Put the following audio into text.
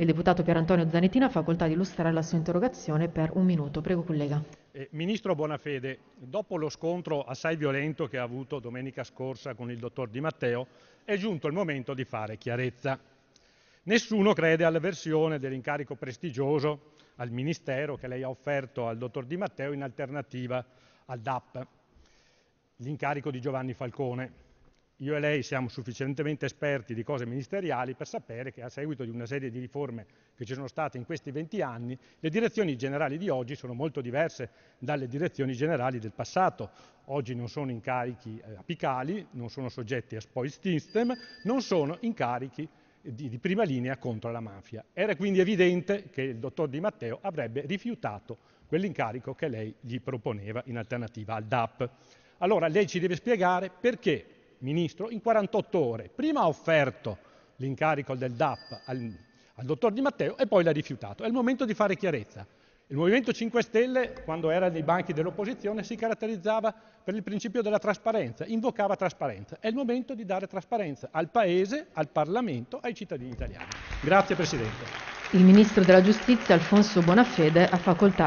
Il deputato Pier Antonio Zanettina ha facoltà di illustrare la sua interrogazione per un minuto. Prego, collega. Eh, Ministro Bonafede, dopo lo scontro assai violento che ha avuto domenica scorsa con il dottor Di Matteo, è giunto il momento di fare chiarezza. Nessuno crede alla versione dell'incarico prestigioso al Ministero che lei ha offerto al dottor Di Matteo in alternativa al DAP, l'incarico di Giovanni Falcone io e lei siamo sufficientemente esperti di cose ministeriali per sapere che a seguito di una serie di riforme che ci sono state in questi 20 anni, le direzioni generali di oggi sono molto diverse dalle direzioni generali del passato. Oggi non sono incarichi eh, apicali, non sono soggetti a spoil system, non sono incarichi di, di prima linea contro la mafia. Era quindi evidente che il dottor Di Matteo avrebbe rifiutato quell'incarico che lei gli proponeva in alternativa al DAP. Allora lei ci deve spiegare perché Ministro in 48 ore. Prima ha offerto l'incarico del DAP al, al dottor Di Matteo e poi l'ha rifiutato. È il momento di fare chiarezza. Il Movimento 5 Stelle, quando era nei banchi dell'opposizione, si caratterizzava per il principio della trasparenza, invocava trasparenza. È il momento di dare trasparenza al Paese, al Parlamento, ai cittadini italiani. Grazie Presidente. Il Ministro della Giustizia, Alfonso Bonafede, ha facoltà.